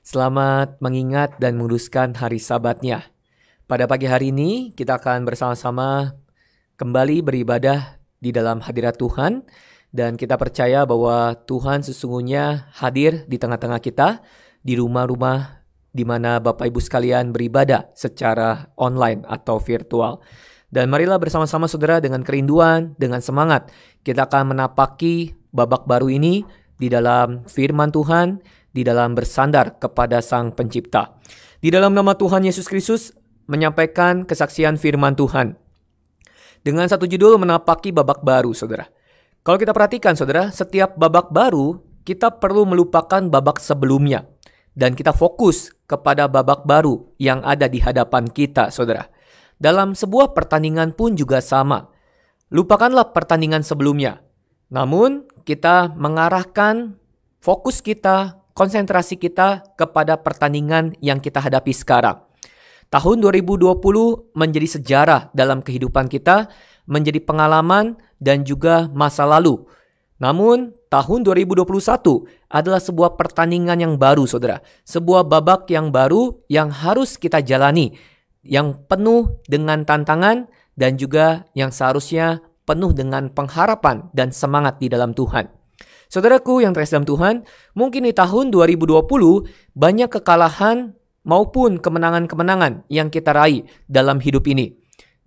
Selamat mengingat dan menguduskan hari sabatnya. Pada pagi hari ini, kita akan bersama-sama kembali beribadah di dalam hadirat Tuhan. Dan kita percaya bahwa Tuhan sesungguhnya hadir di tengah-tengah kita, di rumah-rumah di mana Bapak Ibu sekalian beribadah secara online atau virtual. Dan marilah bersama-sama saudara dengan kerinduan, dengan semangat, kita akan menapaki babak baru ini di dalam firman Tuhan, di dalam bersandar kepada Sang Pencipta. Di dalam nama Tuhan Yesus Kristus menyampaikan kesaksian firman Tuhan. Dengan satu judul menapaki babak baru, Saudara. Kalau kita perhatikan, Saudara, setiap babak baru kita perlu melupakan babak sebelumnya dan kita fokus kepada babak baru yang ada di hadapan kita, Saudara. Dalam sebuah pertandingan pun juga sama. Lupakanlah pertandingan sebelumnya. Namun, kita mengarahkan fokus kita konsentrasi kita kepada pertandingan yang kita hadapi sekarang. Tahun 2020 menjadi sejarah dalam kehidupan kita, menjadi pengalaman dan juga masa lalu. Namun, tahun 2021 adalah sebuah pertandingan yang baru, saudara. Sebuah babak yang baru yang harus kita jalani, yang penuh dengan tantangan dan juga yang seharusnya penuh dengan pengharapan dan semangat di dalam Tuhan. Saudaraku yang terkasih dalam Tuhan, mungkin di tahun 2020 banyak kekalahan maupun kemenangan-kemenangan yang kita raih dalam hidup ini.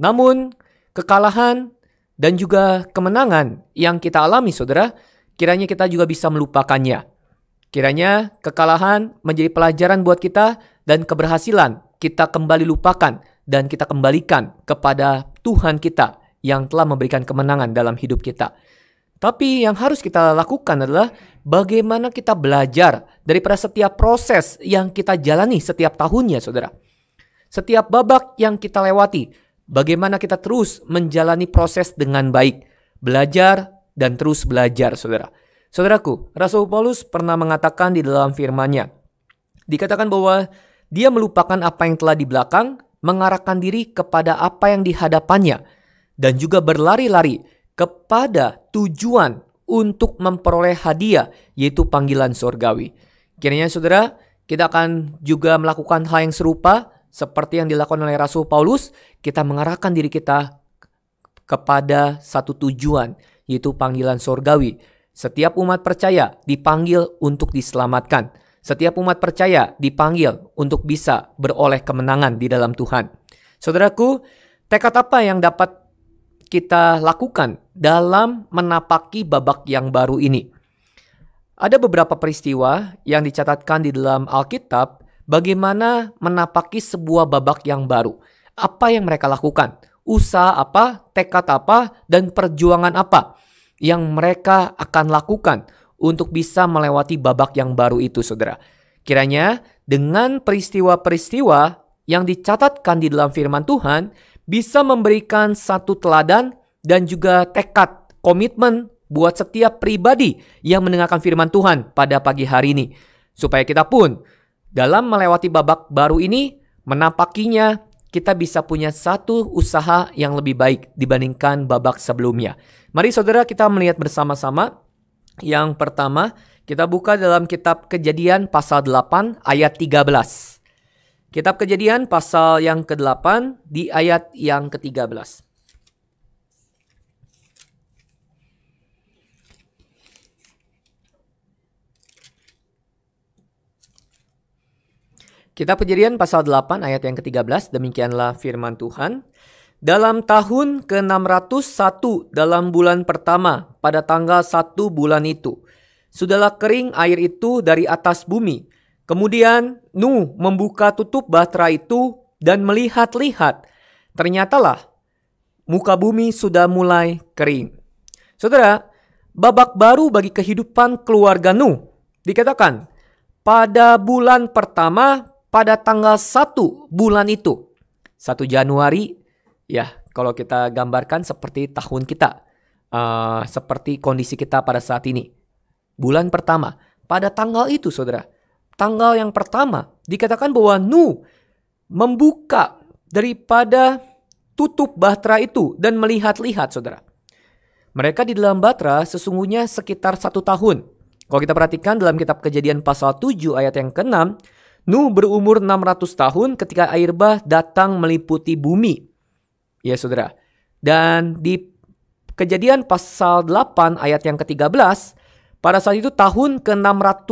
Namun, kekalahan dan juga kemenangan yang kita alami, saudara, kiranya kita juga bisa melupakannya. Kiranya kekalahan menjadi pelajaran buat kita dan keberhasilan kita kembali lupakan dan kita kembalikan kepada Tuhan kita yang telah memberikan kemenangan dalam hidup kita. Tapi yang harus kita lakukan adalah bagaimana kita belajar daripada setiap proses yang kita jalani setiap tahunnya, saudara. Setiap babak yang kita lewati, bagaimana kita terus menjalani proses dengan baik, belajar dan terus belajar, saudara. Saudaraku, Rasul Paulus pernah mengatakan di dalam firman-Nya, dikatakan bahwa dia melupakan apa yang telah di belakang, mengarahkan diri kepada apa yang di hadapannya, dan juga berlari-lari kepada tujuan untuk memperoleh hadiah yaitu panggilan surgawi. Kiranya saudara, kita akan juga melakukan hal yang serupa seperti yang dilakukan oleh Rasul Paulus, kita mengarahkan diri kita kepada satu tujuan, yaitu panggilan sorgawi. Setiap umat percaya dipanggil untuk diselamatkan. Setiap umat percaya dipanggil untuk bisa beroleh kemenangan di dalam Tuhan. Saudaraku, tekad apa yang dapat kita lakukan dalam menapaki babak yang baru ini. Ada beberapa peristiwa yang dicatatkan di dalam Alkitab bagaimana menapaki sebuah babak yang baru. Apa yang mereka lakukan? Usaha apa, tekad apa, dan perjuangan apa yang mereka akan lakukan untuk bisa melewati babak yang baru itu, saudara. Kiranya dengan peristiwa-peristiwa yang dicatatkan di dalam firman Tuhan, bisa memberikan satu teladan dan juga tekad, komitmen buat setiap pribadi yang mendengarkan firman Tuhan pada pagi hari ini. Supaya kita pun dalam melewati babak baru ini, menapakinya kita bisa punya satu usaha yang lebih baik dibandingkan babak sebelumnya. Mari saudara kita melihat bersama-sama. Yang pertama, kita buka dalam kitab Kejadian pasal 8 ayat 13. Kitab Kejadian pasal yang ke-8 di ayat yang ke-13. Kitab Kejadian pasal 8 ayat yang ke-13 demikianlah firman Tuhan. Dalam tahun ke-601 dalam bulan pertama pada tanggal satu bulan itu, sudahlah kering air itu dari atas bumi Kemudian Nuh membuka tutup bahtera itu dan melihat-lihat. Ternyatalah muka bumi sudah mulai kering. Saudara, babak baru bagi kehidupan keluarga Nuh. Dikatakan, pada bulan pertama pada tanggal 1 bulan itu. 1 Januari, ya kalau kita gambarkan seperti tahun kita. Uh, seperti kondisi kita pada saat ini. Bulan pertama, pada tanggal itu saudara tanggal yang pertama dikatakan bahwa Nu membuka daripada tutup bahtera itu dan melihat-lihat saudara. Mereka di dalam bahtera sesungguhnya sekitar satu tahun. Kalau kita perhatikan dalam kitab kejadian pasal 7 ayat yang ke-6, Nuh berumur 600 tahun ketika air bah datang meliputi bumi. Ya saudara. Dan di kejadian pasal 8 ayat yang ke-13, pada saat itu tahun ke-601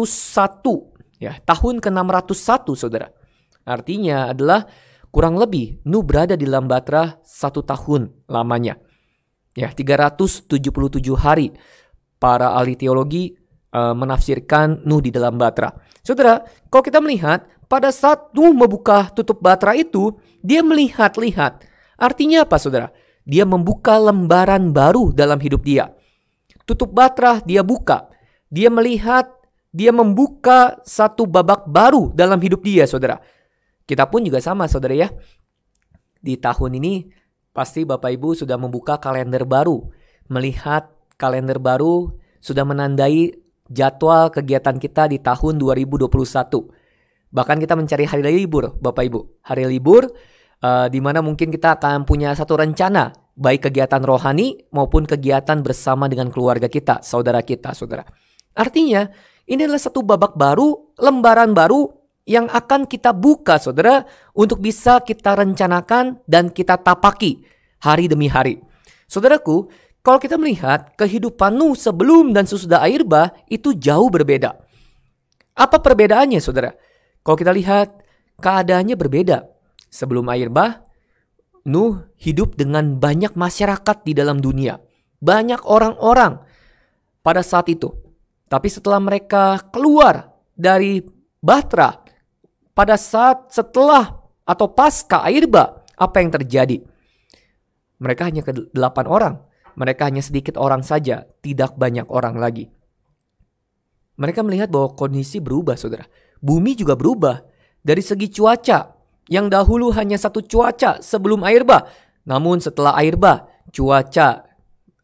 Ya, tahun ke-601 saudara. Artinya adalah kurang lebih Nu berada di dalam batra satu tahun lamanya. Ya, 377 hari. Para ahli teologi uh, menafsirkan Nuh di dalam batra. Saudara, kalau kita melihat pada saat Nuh membuka tutup batra itu, dia melihat-lihat. Artinya apa saudara? Dia membuka lembaran baru dalam hidup dia. Tutup batra dia buka. Dia melihat dia membuka satu babak baru dalam hidup dia, saudara. Kita pun juga sama, saudara ya. Di tahun ini, pasti Bapak Ibu sudah membuka kalender baru. Melihat kalender baru sudah menandai jadwal kegiatan kita di tahun 2021. Bahkan kita mencari hari libur, Bapak Ibu. Hari libur uh, di mana mungkin kita akan punya satu rencana, baik kegiatan rohani maupun kegiatan bersama dengan keluarga kita, saudara kita, saudara. Artinya, ini adalah satu babak baru, lembaran baru yang akan kita buka saudara untuk bisa kita rencanakan dan kita tapaki hari demi hari. Saudaraku, kalau kita melihat kehidupan Nuh sebelum dan sesudah air bah itu jauh berbeda. Apa perbedaannya saudara? Kalau kita lihat keadaannya berbeda. Sebelum air bah, Nuh hidup dengan banyak masyarakat di dalam dunia. Banyak orang-orang pada saat itu. Tapi setelah mereka keluar dari Bahtera, pada saat setelah atau pasca air bah, apa yang terjadi? Mereka hanya ke delapan orang. Mereka hanya sedikit orang saja, tidak banyak orang lagi. Mereka melihat bahwa kondisi berubah, saudara. Bumi juga berubah. Dari segi cuaca, yang dahulu hanya satu cuaca sebelum air bah. Namun setelah air bah, cuaca,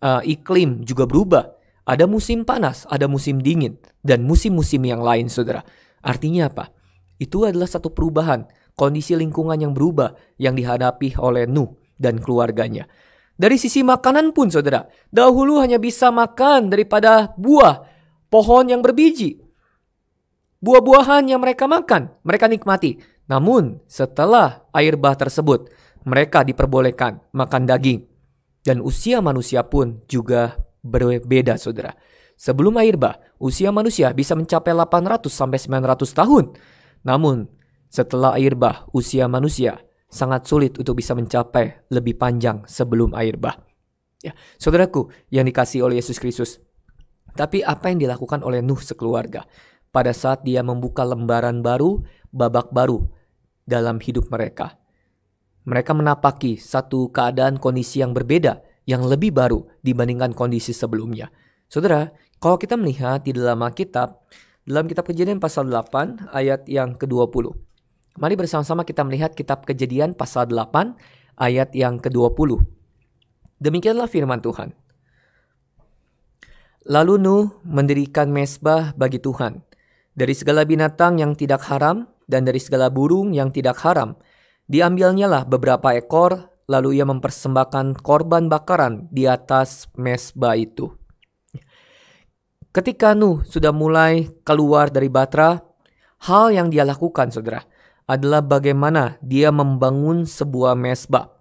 uh, iklim juga berubah. Ada musim panas, ada musim dingin, dan musim-musim yang lain, saudara. Artinya apa? Itu adalah satu perubahan, kondisi lingkungan yang berubah yang dihadapi oleh Nuh dan keluarganya. Dari sisi makanan pun, saudara, dahulu hanya bisa makan daripada buah pohon yang berbiji, buah-buahan yang mereka makan, mereka nikmati. Namun, setelah air bah tersebut, mereka diperbolehkan makan daging, dan usia manusia pun juga berbeda saudara. Sebelum air bah usia manusia bisa mencapai 800 sampai 900 tahun. Namun, setelah air bah usia manusia sangat sulit untuk bisa mencapai lebih panjang sebelum air bah. Ya, saudaraku yang dikasih oleh Yesus Kristus. Tapi apa yang dilakukan oleh Nuh sekeluarga pada saat dia membuka lembaran baru, babak baru dalam hidup mereka. Mereka menapaki satu keadaan kondisi yang berbeda yang lebih baru dibandingkan kondisi sebelumnya. Saudara, kalau kita melihat di dalam Alkitab, dalam kitab kejadian pasal 8 ayat yang ke-20. Mari bersama-sama kita melihat kitab kejadian pasal 8 ayat yang ke-20. Demikianlah firman Tuhan. Lalu Nuh mendirikan mesbah bagi Tuhan dari segala binatang yang tidak haram dan dari segala burung yang tidak haram. Diambilnyalah beberapa ekor Lalu ia mempersembahkan korban bakaran di atas mesbah itu. Ketika Nuh sudah mulai keluar dari Batra, hal yang dia lakukan, saudara, adalah bagaimana dia membangun sebuah mesbah.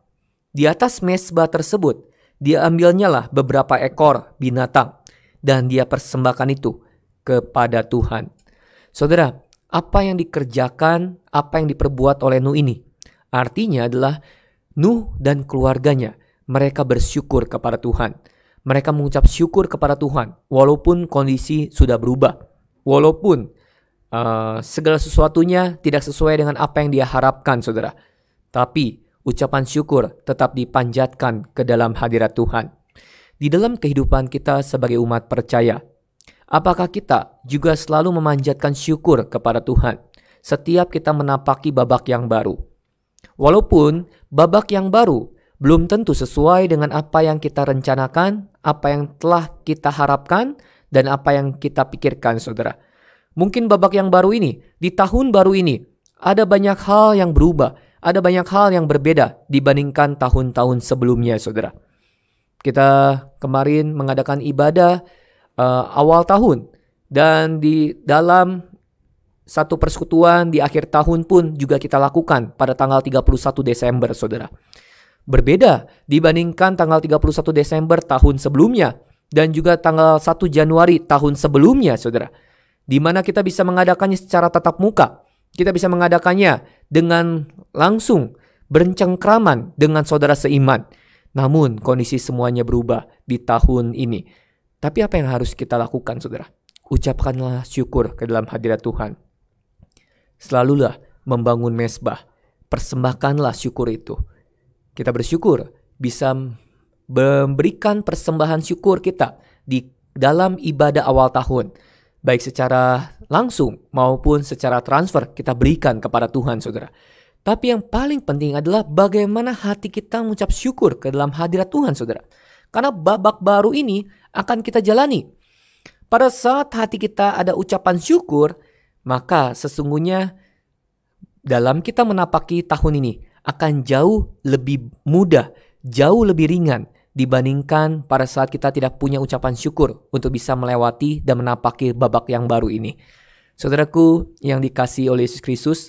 Di atas mesbah tersebut, dia ambilnyalah beberapa ekor binatang dan dia persembahkan itu kepada Tuhan. Saudara, apa yang dikerjakan, apa yang diperbuat oleh Nuh ini? Artinya adalah Nuh dan keluarganya, mereka bersyukur kepada Tuhan. Mereka mengucap syukur kepada Tuhan, walaupun kondisi sudah berubah, walaupun uh, segala sesuatunya tidak sesuai dengan apa yang dia harapkan, saudara. Tapi ucapan syukur tetap dipanjatkan ke dalam hadirat Tuhan. Di dalam kehidupan kita sebagai umat percaya, apakah kita juga selalu memanjatkan syukur kepada Tuhan setiap kita menapaki babak yang baru? Walaupun babak yang baru belum tentu sesuai dengan apa yang kita rencanakan, apa yang telah kita harapkan, dan apa yang kita pikirkan, saudara. Mungkin babak yang baru ini, di tahun baru ini, ada banyak hal yang berubah, ada banyak hal yang berbeda dibandingkan tahun-tahun sebelumnya, saudara. Kita kemarin mengadakan ibadah uh, awal tahun, dan di dalam satu persekutuan di akhir tahun pun juga kita lakukan pada tanggal 31 Desember, Saudara. Berbeda dibandingkan tanggal 31 Desember tahun sebelumnya dan juga tanggal 1 Januari tahun sebelumnya, Saudara. Di mana kita bisa mengadakannya secara tatap muka. Kita bisa mengadakannya dengan langsung bercengkraman dengan saudara seiman. Namun kondisi semuanya berubah di tahun ini. Tapi apa yang harus kita lakukan, Saudara? Ucapkanlah syukur ke dalam hadirat Tuhan Selalulah membangun mesbah. Persembahkanlah syukur itu. Kita bersyukur bisa memberikan persembahan syukur kita di dalam ibadah awal tahun. Baik secara langsung maupun secara transfer kita berikan kepada Tuhan saudara. Tapi yang paling penting adalah bagaimana hati kita mengucap syukur ke dalam hadirat Tuhan saudara. Karena babak baru ini akan kita jalani. Pada saat hati kita ada ucapan syukur, maka sesungguhnya dalam kita menapaki tahun ini akan jauh lebih mudah, jauh lebih ringan dibandingkan pada saat kita tidak punya ucapan syukur untuk bisa melewati dan menapaki babak yang baru ini. Saudaraku yang dikasih oleh Yesus Kristus,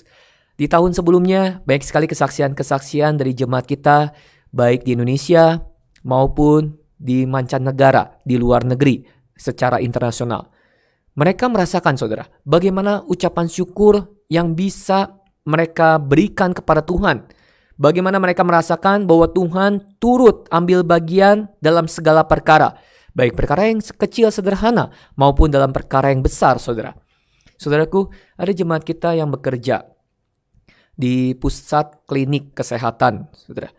di tahun sebelumnya banyak sekali kesaksian-kesaksian dari jemaat kita baik di Indonesia maupun di mancanegara, di luar negeri secara internasional. Mereka merasakan saudara, bagaimana ucapan syukur yang bisa mereka berikan kepada Tuhan. Bagaimana mereka merasakan bahwa Tuhan turut ambil bagian dalam segala perkara, baik perkara yang kecil sederhana maupun dalam perkara yang besar, saudara. Saudaraku, ada jemaat kita yang bekerja di pusat klinik kesehatan, saudara.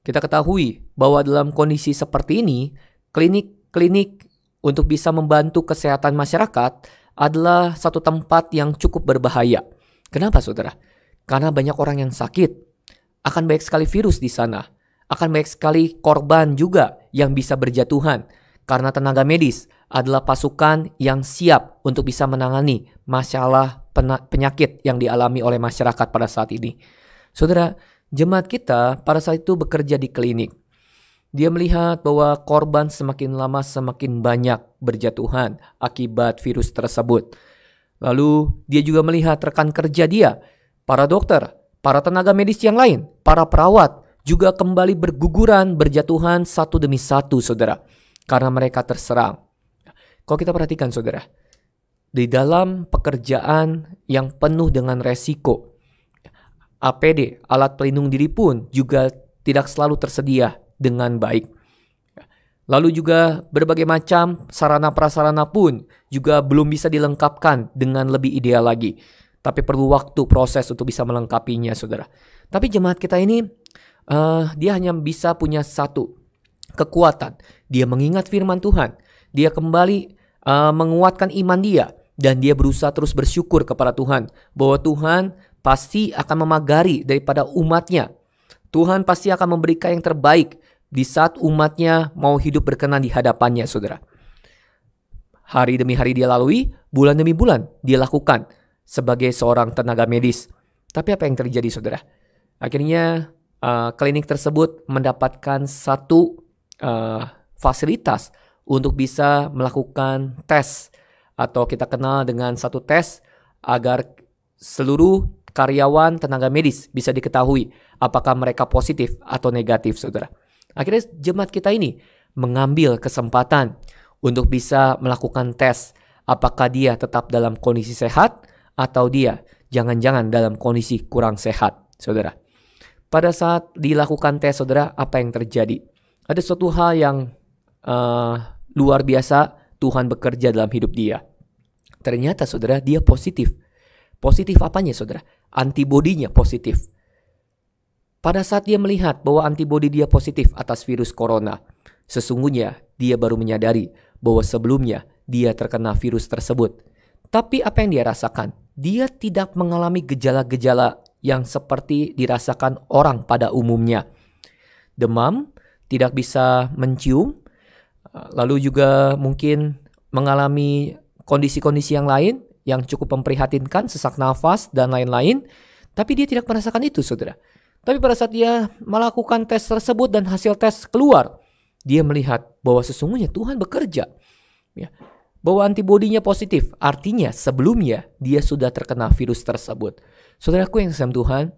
Kita ketahui bahwa dalam kondisi seperti ini, klinik-klinik untuk bisa membantu kesehatan masyarakat adalah satu tempat yang cukup berbahaya. Kenapa, saudara? Karena banyak orang yang sakit. Akan banyak sekali virus di sana. Akan banyak sekali korban juga yang bisa berjatuhan. Karena tenaga medis adalah pasukan yang siap untuk bisa menangani masalah penyakit yang dialami oleh masyarakat pada saat ini. Saudara, jemaat kita pada saat itu bekerja di klinik. Dia melihat bahwa korban semakin lama semakin banyak berjatuhan akibat virus tersebut. Lalu, dia juga melihat rekan kerja dia, para dokter, para tenaga medis yang lain, para perawat, juga kembali berguguran, berjatuhan satu demi satu, saudara, karena mereka terserang. Kalau kita perhatikan, saudara, di dalam pekerjaan yang penuh dengan resiko, APD, alat pelindung diri pun juga tidak selalu tersedia dengan baik. Lalu juga berbagai macam sarana prasarana pun juga belum bisa dilengkapkan dengan lebih ideal lagi. Tapi perlu waktu proses untuk bisa melengkapinya, saudara. Tapi jemaat kita ini uh, dia hanya bisa punya satu kekuatan. Dia mengingat firman Tuhan. Dia kembali uh, menguatkan iman dia dan dia berusaha terus bersyukur kepada Tuhan bahwa Tuhan pasti akan memagari daripada umatnya. Tuhan pasti akan memberikan yang terbaik di saat umatnya mau hidup berkenan di hadapannya, saudara. Hari demi hari dia lalui, bulan demi bulan dia lakukan sebagai seorang tenaga medis. Tapi apa yang terjadi, saudara? Akhirnya uh, klinik tersebut mendapatkan satu uh, fasilitas untuk bisa melakukan tes atau kita kenal dengan satu tes agar seluruh karyawan tenaga medis bisa diketahui apakah mereka positif atau negatif, saudara. Akhirnya jemaat kita ini mengambil kesempatan untuk bisa melakukan tes apakah dia tetap dalam kondisi sehat atau dia jangan-jangan dalam kondisi kurang sehat, saudara. Pada saat dilakukan tes, saudara, apa yang terjadi? Ada suatu hal yang uh, luar biasa Tuhan bekerja dalam hidup dia. Ternyata, saudara, dia positif. Positif apanya, saudara? Antibodinya positif. Pada saat dia melihat bahwa antibodi dia positif atas virus corona, sesungguhnya dia baru menyadari bahwa sebelumnya dia terkena virus tersebut. Tapi apa yang dia rasakan? Dia tidak mengalami gejala-gejala yang seperti dirasakan orang pada umumnya. Demam, tidak bisa mencium, eh, lalu juga mungkin mengalami kondisi-kondisi yang lain yang cukup memprihatinkan, sesak nafas, dan lain-lain. Tapi dia tidak merasakan itu, saudara. Tapi pada saat dia melakukan tes tersebut dan hasil tes keluar, dia melihat bahwa sesungguhnya Tuhan bekerja. Ya, bahwa antibodinya positif, artinya sebelumnya dia sudah terkena virus tersebut. Saudaraku yang sesam Tuhan,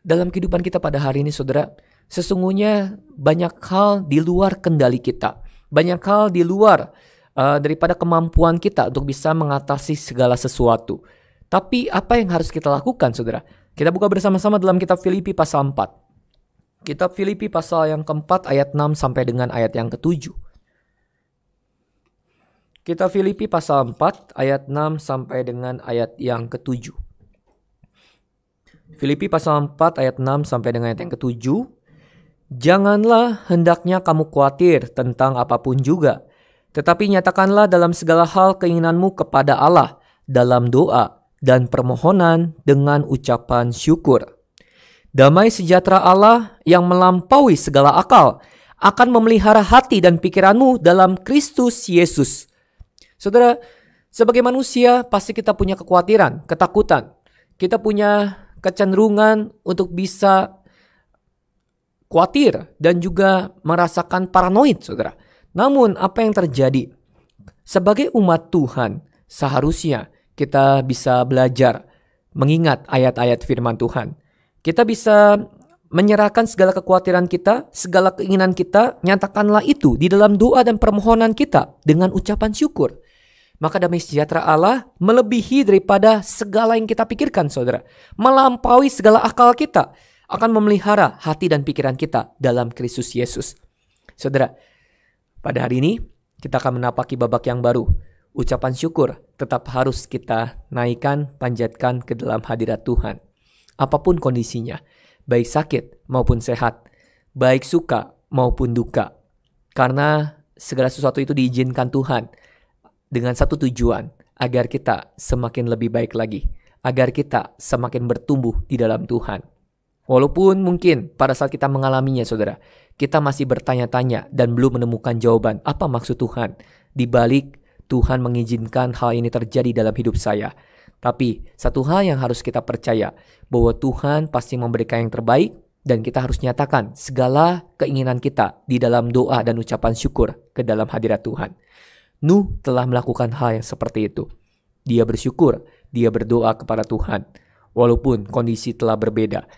dalam kehidupan kita pada hari ini saudara, sesungguhnya banyak hal di luar kendali kita. Banyak hal di luar uh, daripada kemampuan kita untuk bisa mengatasi segala sesuatu. Tapi apa yang harus kita lakukan saudara? Kita buka bersama-sama dalam kitab Filipi pasal 4. Kitab Filipi pasal yang keempat ayat 6 sampai dengan ayat yang ketujuh. Kitab Filipi pasal 4 ayat 6 sampai dengan ayat yang ketujuh. Filipi pasal 4 ayat 6 sampai dengan ayat yang ketujuh. Janganlah hendaknya kamu khawatir tentang apapun juga, tetapi nyatakanlah dalam segala hal keinginanmu kepada Allah dalam doa dan permohonan dengan ucapan syukur. Damai sejahtera Allah yang melampaui segala akal akan memelihara hati dan pikiranmu dalam Kristus Yesus. Saudara, sebagai manusia pasti kita punya kekhawatiran, ketakutan. Kita punya kecenderungan untuk bisa khawatir dan juga merasakan paranoid, saudara. Namun, apa yang terjadi? Sebagai umat Tuhan, seharusnya kita bisa belajar mengingat ayat-ayat firman Tuhan. Kita bisa menyerahkan segala kekhawatiran kita, segala keinginan kita, nyatakanlah itu di dalam doa dan permohonan kita dengan ucapan syukur. Maka damai sejahtera Allah melebihi daripada segala yang kita pikirkan, saudara. Melampaui segala akal kita. Akan memelihara hati dan pikiran kita dalam Kristus Yesus. Saudara, pada hari ini kita akan menapaki babak yang baru ucapan syukur tetap harus kita naikkan, panjatkan ke dalam hadirat Tuhan. Apapun kondisinya, baik sakit maupun sehat, baik suka maupun duka. Karena segala sesuatu itu diizinkan Tuhan dengan satu tujuan, agar kita semakin lebih baik lagi, agar kita semakin bertumbuh di dalam Tuhan. Walaupun mungkin pada saat kita mengalaminya, saudara, kita masih bertanya-tanya dan belum menemukan jawaban apa maksud Tuhan di balik Tuhan mengizinkan hal ini terjadi dalam hidup saya. Tapi satu hal yang harus kita percaya bahwa Tuhan pasti memberikan yang terbaik dan kita harus nyatakan segala keinginan kita di dalam doa dan ucapan syukur ke dalam hadirat Tuhan. Nuh telah melakukan hal yang seperti itu. Dia bersyukur, dia berdoa kepada Tuhan walaupun kondisi telah berbeda.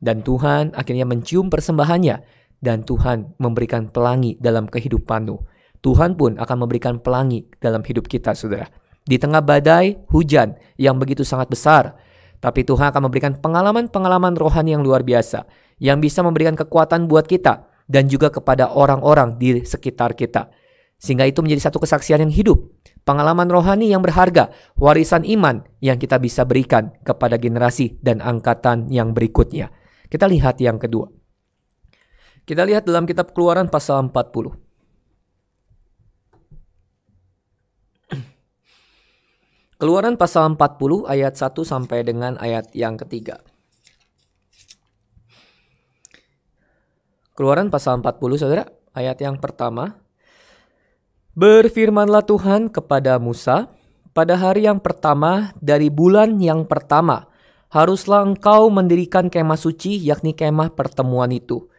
Dan Tuhan akhirnya mencium persembahannya dan Tuhan memberikan pelangi dalam kehidupan Nuh. Tuhan pun akan memberikan pelangi dalam hidup kita, saudara. Di tengah badai, hujan yang begitu sangat besar, tapi Tuhan akan memberikan pengalaman-pengalaman rohani yang luar biasa, yang bisa memberikan kekuatan buat kita dan juga kepada orang-orang di sekitar kita. Sehingga itu menjadi satu kesaksian yang hidup, pengalaman rohani yang berharga, warisan iman yang kita bisa berikan kepada generasi dan angkatan yang berikutnya. Kita lihat yang kedua. Kita lihat dalam kitab Keluaran pasal 40. Keluaran pasal 40 ayat 1 sampai dengan ayat yang ketiga. Keluaran pasal 40 Saudara, ayat yang pertama. Berfirmanlah Tuhan kepada Musa, pada hari yang pertama dari bulan yang pertama, haruslah engkau mendirikan kemah suci yakni kemah pertemuan itu.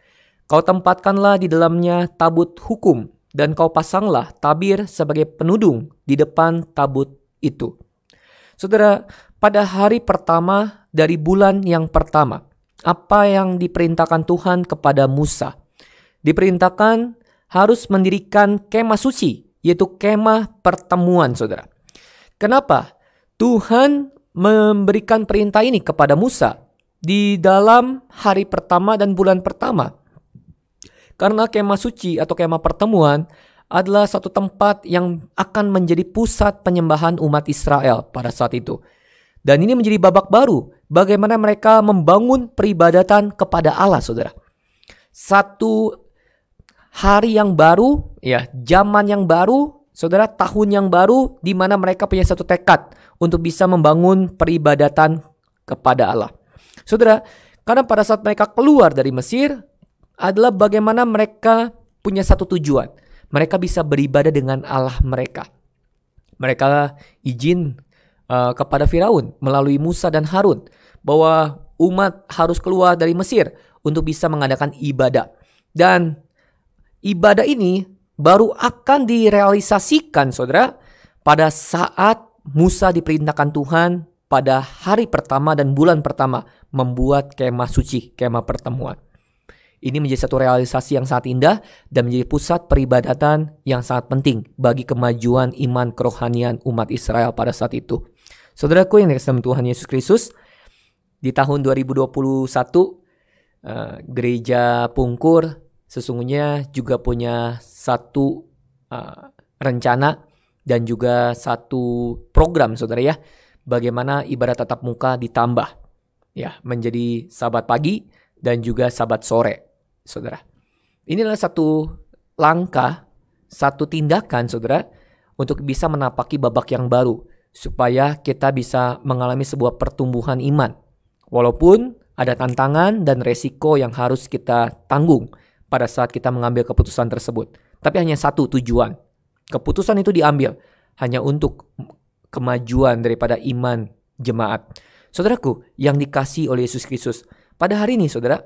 Kau tempatkanlah di dalamnya tabut hukum dan kau pasanglah tabir sebagai penudung di depan tabut itu. Saudara, pada hari pertama dari bulan yang pertama, apa yang diperintahkan Tuhan kepada Musa? Diperintahkan harus mendirikan kemah suci, yaitu kemah pertemuan, saudara. Kenapa? Tuhan memberikan perintah ini kepada Musa di dalam hari pertama dan bulan pertama. Karena kemah suci atau kemah pertemuan adalah satu tempat yang akan menjadi pusat penyembahan umat Israel pada saat itu. Dan ini menjadi babak baru bagaimana mereka membangun peribadatan kepada Allah, Saudara. Satu hari yang baru, ya, zaman yang baru, Saudara, tahun yang baru di mana mereka punya satu tekad untuk bisa membangun peribadatan kepada Allah. Saudara, karena pada saat mereka keluar dari Mesir adalah bagaimana mereka punya satu tujuan mereka bisa beribadah dengan Allah mereka. Mereka izin uh, kepada Firaun melalui Musa dan Harun bahwa umat harus keluar dari Mesir untuk bisa mengadakan ibadah. Dan ibadah ini baru akan direalisasikan Saudara pada saat Musa diperintahkan Tuhan pada hari pertama dan bulan pertama membuat kemah suci, kemah pertemuan. Ini menjadi satu realisasi yang sangat indah dan menjadi pusat peribadatan yang sangat penting bagi kemajuan iman kerohanian umat Israel pada saat itu. Saudaraku yang dikasih Tuhan Yesus Kristus, di tahun 2021 uh, eh, gereja Pungkur sesungguhnya juga punya satu eh, rencana dan juga satu program saudara ya bagaimana ibadah tatap muka ditambah ya menjadi sabat pagi dan juga sabat sore saudara. Inilah satu langkah, satu tindakan, saudara, untuk bisa menapaki babak yang baru, supaya kita bisa mengalami sebuah pertumbuhan iman. Walaupun ada tantangan dan resiko yang harus kita tanggung pada saat kita mengambil keputusan tersebut. Tapi hanya satu tujuan. Keputusan itu diambil hanya untuk kemajuan daripada iman jemaat. Saudaraku yang dikasih oleh Yesus Kristus, pada hari ini saudara,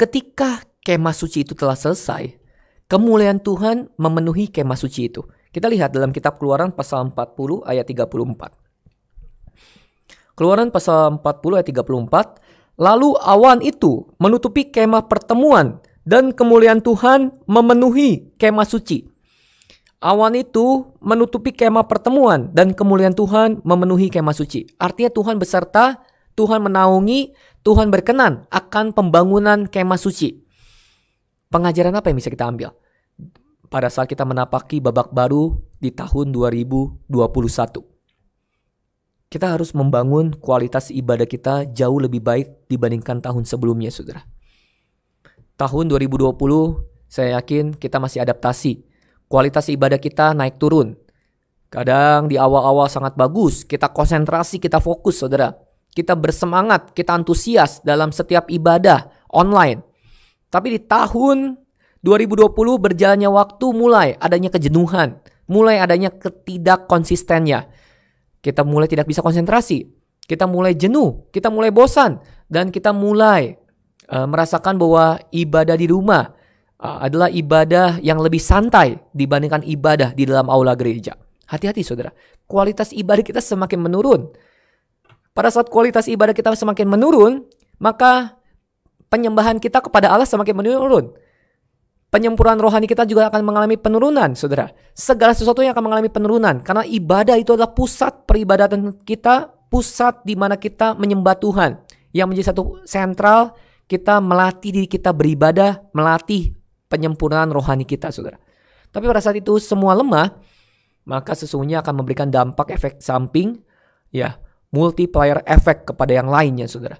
Ketika kemah suci itu telah selesai, kemuliaan Tuhan memenuhi kemah suci itu. Kita lihat dalam kitab Keluaran pasal 40 ayat 34. Keluaran pasal 40 ayat 34, lalu awan itu menutupi kemah pertemuan dan kemuliaan Tuhan memenuhi kemah suci. Awan itu menutupi kemah pertemuan dan kemuliaan Tuhan memenuhi kemah suci. Artinya Tuhan beserta, Tuhan menaungi, Tuhan berkenan akan pembangunan kemah suci. Pengajaran apa yang bisa kita ambil? Pada saat kita menapaki babak baru di tahun 2021. Kita harus membangun kualitas ibadah kita jauh lebih baik dibandingkan tahun sebelumnya, saudara. Tahun 2020, saya yakin kita masih adaptasi. Kualitas ibadah kita naik turun. Kadang di awal-awal sangat bagus, kita konsentrasi, kita fokus, saudara kita bersemangat, kita antusias dalam setiap ibadah online. Tapi di tahun 2020 berjalannya waktu mulai adanya kejenuhan, mulai adanya ketidak konsistennya. Kita mulai tidak bisa konsentrasi, kita mulai jenuh, kita mulai bosan, dan kita mulai uh, merasakan bahwa ibadah di rumah uh, adalah ibadah yang lebih santai dibandingkan ibadah di dalam aula gereja. Hati-hati saudara, kualitas ibadah kita semakin menurun pada saat kualitas ibadah kita semakin menurun, maka penyembahan kita kepada Allah semakin menurun. Penyempurnaan rohani kita juga akan mengalami penurunan, saudara. Segala sesuatu yang akan mengalami penurunan. Karena ibadah itu adalah pusat peribadatan kita, pusat di mana kita menyembah Tuhan. Yang menjadi satu sentral, kita melatih diri kita beribadah, melatih penyempurnaan rohani kita, saudara. Tapi pada saat itu semua lemah, maka sesungguhnya akan memberikan dampak efek samping, ya, multiplier efek kepada yang lainnya, saudara.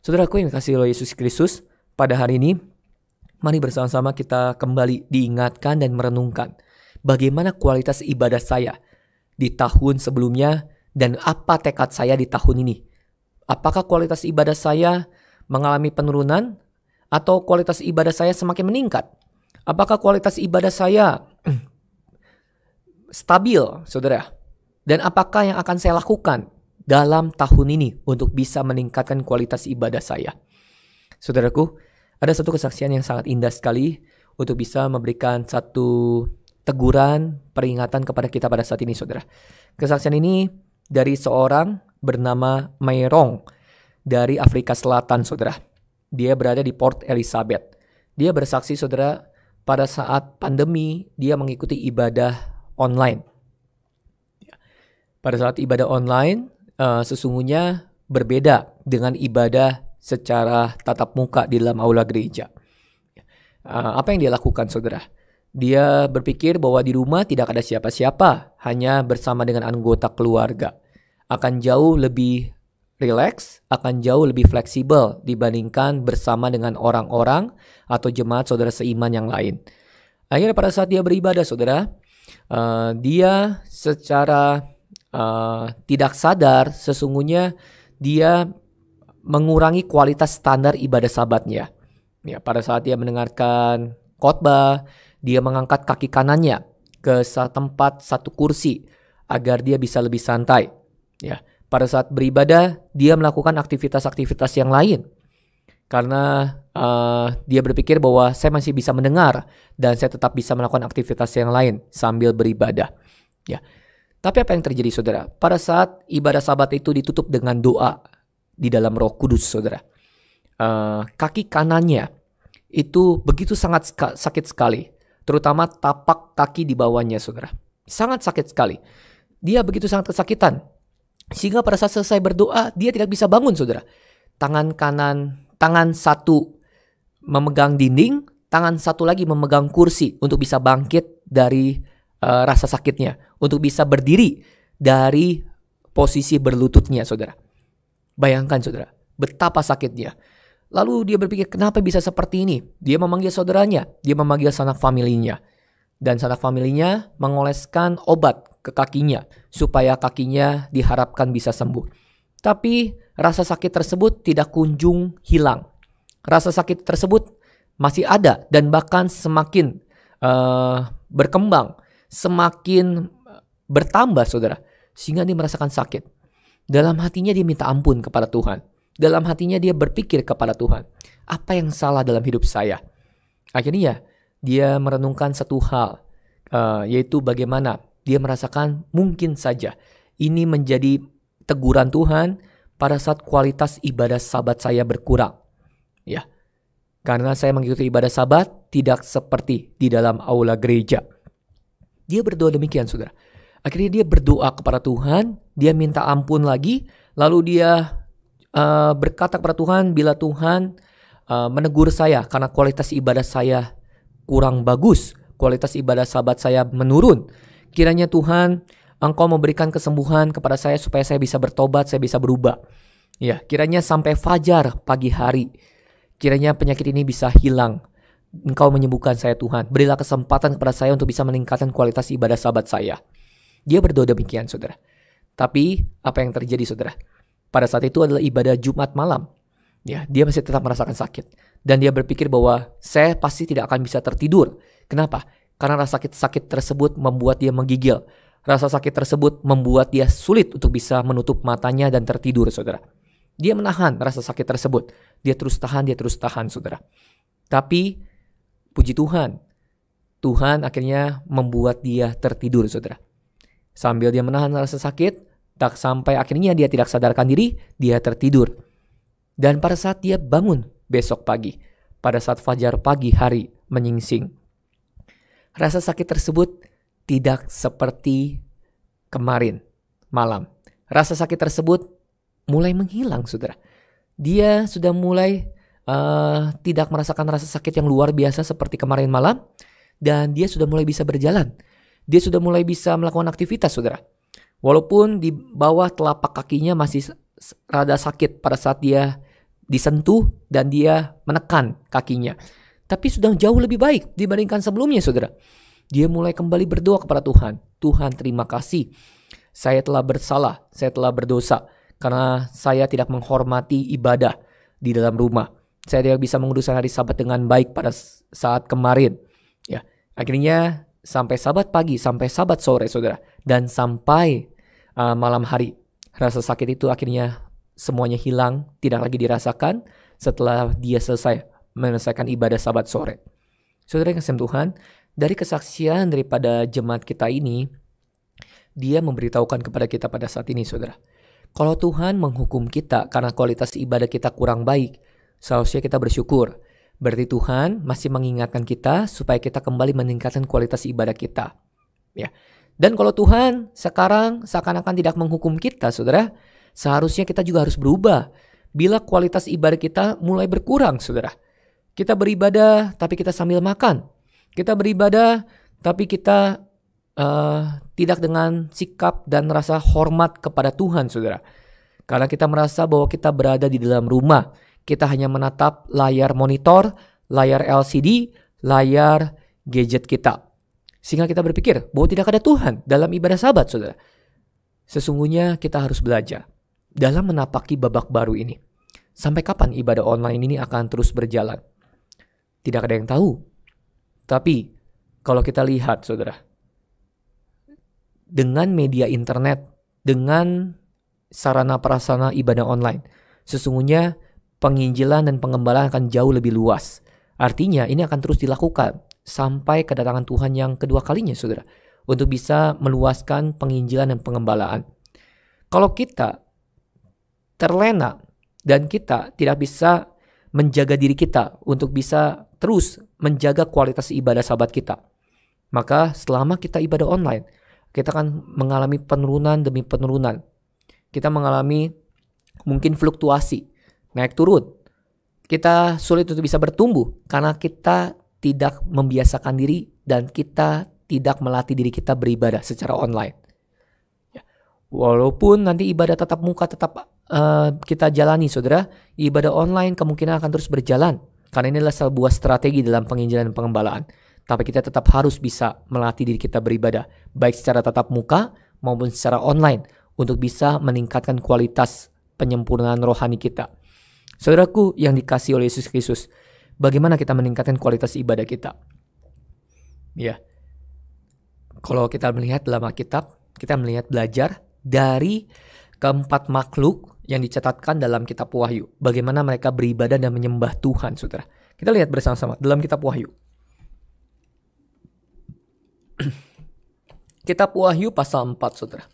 Saudaraku aku yang kasih oleh Yesus Kristus, pada hari ini, mari bersama-sama kita kembali diingatkan dan merenungkan bagaimana kualitas ibadah saya di tahun sebelumnya dan apa tekad saya di tahun ini. Apakah kualitas ibadah saya mengalami penurunan atau kualitas ibadah saya semakin meningkat? Apakah kualitas ibadah saya stabil, saudara? Dan apakah yang akan saya lakukan dalam tahun ini untuk bisa meningkatkan kualitas ibadah saya. Saudaraku, ada satu kesaksian yang sangat indah sekali untuk bisa memberikan satu teguran, peringatan kepada kita pada saat ini, saudara. Kesaksian ini dari seorang bernama Mayrong dari Afrika Selatan, saudara. Dia berada di Port Elizabeth. Dia bersaksi, saudara, pada saat pandemi dia mengikuti ibadah online. Pada saat ibadah online, uh, sesungguhnya berbeda dengan ibadah secara tatap muka di dalam aula gereja. Uh, apa yang dia lakukan, saudara? Dia berpikir bahwa di rumah tidak ada siapa-siapa, hanya bersama dengan anggota keluarga. Akan jauh lebih rileks, akan jauh lebih fleksibel dibandingkan bersama dengan orang-orang atau jemaat saudara seiman yang lain. Akhirnya pada saat dia beribadah, saudara, uh, dia secara Eh, tidak sadar sesungguhnya dia mengurangi kualitas standar ibadah sahabatnya. Ya, pada saat dia mendengarkan khotbah, dia mengangkat kaki kanannya ke tempat satu kursi agar dia bisa lebih santai. Ya, pada saat beribadah dia melakukan aktivitas-aktivitas yang lain karena uh, dia berpikir bahwa saya masih bisa mendengar dan saya tetap bisa melakukan aktivitas yang lain sambil beribadah. Ya, tapi apa yang terjadi saudara? Pada saat ibadah sabat itu ditutup dengan doa di dalam roh kudus saudara. Eh, kaki kanannya itu begitu sangat sakit sekali. Terutama tapak kaki di bawahnya saudara. Sangat sakit sekali. Dia begitu sangat kesakitan. Sehingga pada saat selesai berdoa dia tidak bisa bangun saudara. Tangan kanan, tangan satu memegang dinding. Tangan satu lagi memegang kursi untuk bisa bangkit dari uh, rasa sakitnya, untuk bisa berdiri dari posisi berlututnya, saudara. Bayangkan, saudara, betapa sakitnya. Lalu dia berpikir, kenapa bisa seperti ini? Dia memanggil saudaranya, dia memanggil sanak familinya. Dan sanak familinya mengoleskan obat ke kakinya, supaya kakinya diharapkan bisa sembuh. Tapi rasa sakit tersebut tidak kunjung hilang. Rasa sakit tersebut masih ada dan bahkan semakin uh, berkembang semakin bertambah saudara. Sehingga dia merasakan sakit. Dalam hatinya dia minta ampun kepada Tuhan. Dalam hatinya dia berpikir kepada Tuhan. Apa yang salah dalam hidup saya? Akhirnya ya dia merenungkan satu hal. Uh, yaitu bagaimana dia merasakan mungkin saja ini menjadi teguran Tuhan pada saat kualitas ibadah sahabat saya berkurang. Ya. Karena saya mengikuti ibadah sahabat tidak seperti di dalam aula gereja. Dia berdoa demikian, saudara. Akhirnya dia berdoa kepada Tuhan, dia minta ampun lagi, lalu dia uh, berkata kepada Tuhan, bila Tuhan uh, menegur saya karena kualitas ibadah saya kurang bagus, kualitas ibadah sahabat saya menurun, kiranya Tuhan Engkau memberikan kesembuhan kepada saya supaya saya bisa bertobat, saya bisa berubah. Ya, kiranya sampai fajar pagi hari, kiranya penyakit ini bisa hilang Engkau menyembuhkan saya Tuhan. Berilah kesempatan kepada saya untuk bisa meningkatkan kualitas ibadah sahabat saya. Dia berdoa demikian, saudara. Tapi apa yang terjadi, saudara? Pada saat itu adalah ibadah Jumat malam. Ya, dia masih tetap merasakan sakit. Dan dia berpikir bahwa saya pasti tidak akan bisa tertidur. Kenapa? Karena rasa sakit-sakit tersebut membuat dia menggigil. Rasa sakit tersebut membuat dia sulit untuk bisa menutup matanya dan tertidur, saudara. Dia menahan rasa sakit tersebut. Dia terus tahan, dia terus tahan, saudara. Tapi Puji Tuhan, Tuhan akhirnya membuat dia tertidur, saudara. Sambil dia menahan rasa sakit, tak sampai akhirnya dia tidak sadarkan diri, dia tertidur. Dan pada saat dia bangun besok pagi, pada saat fajar pagi hari menyingsing, rasa sakit tersebut tidak seperti kemarin malam. Rasa sakit tersebut mulai menghilang, saudara. Dia sudah mulai uh, tidak merasakan rasa sakit yang luar biasa seperti kemarin malam dan dia sudah mulai bisa berjalan. Dia sudah mulai bisa melakukan aktivitas, Saudara. Walaupun di bawah telapak kakinya masih rada sakit pada saat dia disentuh dan dia menekan kakinya. Tapi sudah jauh lebih baik dibandingkan sebelumnya, Saudara. Dia mulai kembali berdoa kepada Tuhan. Tuhan, terima kasih. Saya telah bersalah, saya telah berdosa karena saya tidak menghormati ibadah di dalam rumah saya tidak bisa mengudusan hari sabat dengan baik pada saat kemarin. Ya, akhirnya sampai sabat pagi, sampai sabat sore, saudara, dan sampai uh, malam hari. Rasa sakit itu akhirnya semuanya hilang, tidak lagi dirasakan setelah dia selesai menyelesaikan ibadah sabat sore. Saudara yang kasih Tuhan, dari kesaksian daripada jemaat kita ini, dia memberitahukan kepada kita pada saat ini, saudara. Kalau Tuhan menghukum kita karena kualitas ibadah kita kurang baik, Seharusnya kita bersyukur. Berarti Tuhan masih mengingatkan kita supaya kita kembali meningkatkan kualitas ibadah kita. Ya. Dan kalau Tuhan sekarang seakan-akan tidak menghukum kita, Saudara, seharusnya kita juga harus berubah bila kualitas ibadah kita mulai berkurang, Saudara. Kita beribadah tapi kita sambil makan. Kita beribadah tapi kita uh, tidak dengan sikap dan rasa hormat kepada Tuhan, Saudara. Karena kita merasa bahwa kita berada di dalam rumah kita hanya menatap layar monitor, layar LCD, layar gadget kita. Sehingga kita berpikir bahwa tidak ada Tuhan dalam ibadah sahabat, saudara. Sesungguhnya kita harus belajar dalam menapaki babak baru ini. Sampai kapan ibadah online ini akan terus berjalan? Tidak ada yang tahu. Tapi, kalau kita lihat, saudara, dengan media internet, dengan sarana prasarana ibadah online, sesungguhnya penginjilan dan pengembalaan akan jauh lebih luas. Artinya ini akan terus dilakukan sampai kedatangan Tuhan yang kedua kalinya, saudara, untuk bisa meluaskan penginjilan dan pengembalaan. Kalau kita terlena dan kita tidak bisa menjaga diri kita untuk bisa terus menjaga kualitas ibadah sahabat kita, maka selama kita ibadah online, kita akan mengalami penurunan demi penurunan. Kita mengalami mungkin fluktuasi naik turun. Kita sulit untuk bisa bertumbuh karena kita tidak membiasakan diri dan kita tidak melatih diri kita beribadah secara online. Ya. Walaupun nanti ibadah tetap muka tetap uh, kita jalani, saudara, ibadah online kemungkinan akan terus berjalan karena ini adalah sebuah strategi dalam penginjilan dan pengembalaan. Tapi kita tetap harus bisa melatih diri kita beribadah, baik secara tatap muka maupun secara online, untuk bisa meningkatkan kualitas penyempurnaan rohani kita. Saudaraku yang dikasih oleh Yesus Kristus, bagaimana kita meningkatkan kualitas ibadah kita? Ya. Kalau kita melihat dalam Alkitab, kita melihat belajar dari keempat makhluk yang dicatatkan dalam kitab Wahyu. Bagaimana mereka beribadah dan menyembah Tuhan, Saudara. Kita lihat bersama-sama dalam kitab Wahyu. kitab Wahyu pasal 4, Saudara.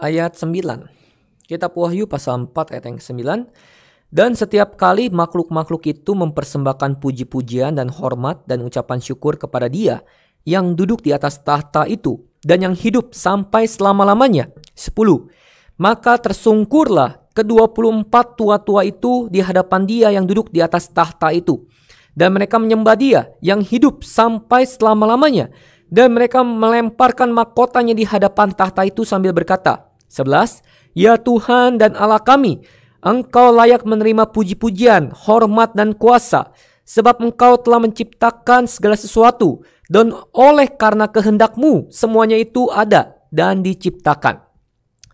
Ayat 9. Kitab Wahyu pasal 4 ayat yang ke-9. Dan setiap kali makhluk-makhluk itu mempersembahkan puji-pujian dan hormat dan ucapan syukur kepada dia yang duduk di atas tahta itu dan yang hidup sampai selama-lamanya. sepuluh Maka tersungkurlah ke-24 tua-tua itu di hadapan dia yang duduk di atas tahta itu. Dan mereka menyembah dia yang hidup sampai selama-lamanya. Dan mereka melemparkan mahkotanya di hadapan tahta itu sambil berkata, 11. Ya Tuhan dan Allah kami, Engkau layak menerima puji-pujian, hormat dan kuasa, sebab Engkau telah menciptakan segala sesuatu, dan oleh karena kehendakmu semuanya itu ada dan diciptakan.